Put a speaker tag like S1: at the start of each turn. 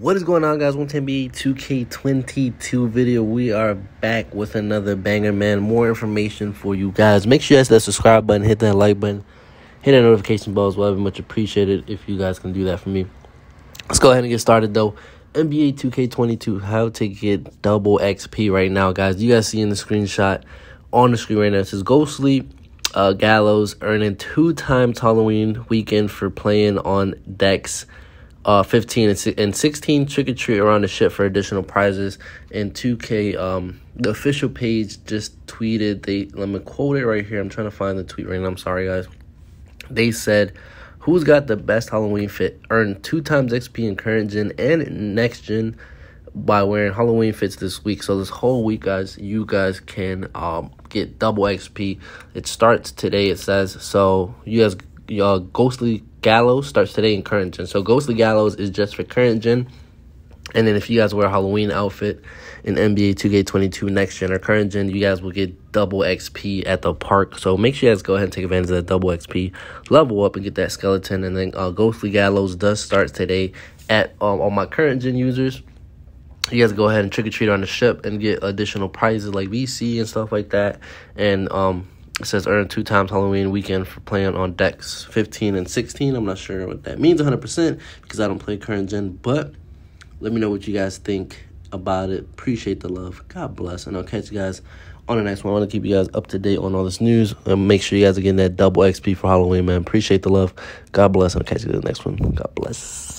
S1: What is going on, guys? 110B 2K22 video. We are back with another banger, man. More information for you guys. Make sure you hit that subscribe button, hit that like button, hit that notification bell as well. I'd much appreciated if you guys can do that for me. Let's go ahead and get started, though. NBA 2K22, how to get double XP right now, guys. You guys see in the screenshot on the screen right now, it says Go Sleep. Uh, Gallows earning two times Halloween weekend for playing on decks uh, 15 and, 16 trick or treat around the ship for additional prizes. And 2K, um, the official page just tweeted, they let me quote it right here. I'm trying to find the tweet right now. I'm sorry, guys. They said, Who's got the best Halloween fit? Earn two times XP in current gen and next gen by wearing Halloween fits this week. So this whole week, guys, you guys can um, get double XP. It starts today. It says so. You guys, y'all ghostly Gallows starts today in current gen. So Ghostly Gallows is just for current gen. And then if you guys wear a Halloween outfit in NBA 2K22 next gen or current gen, you guys will get double XP at the park. So make sure you guys go ahead and take advantage of that double XP, level up and get that skeleton. And then uh, Ghostly Gallows does start today at um, all my current gen users. You guys go ahead and trick or treat on the ship and get additional prizes like VC and stuff like that. And um, it says earn two times Halloween weekend for playing on decks 15 and 16. I'm not sure what that means 100% because I don't play current gen, but let me know what you guys think about it. Appreciate the love. God bless. And I'll catch you guys on the next one. I want to keep you guys up to date on all this news. And uh, make sure you guys are getting that double XP for Halloween, man. Appreciate the love. God bless. And I'll catch you in the next one. God bless.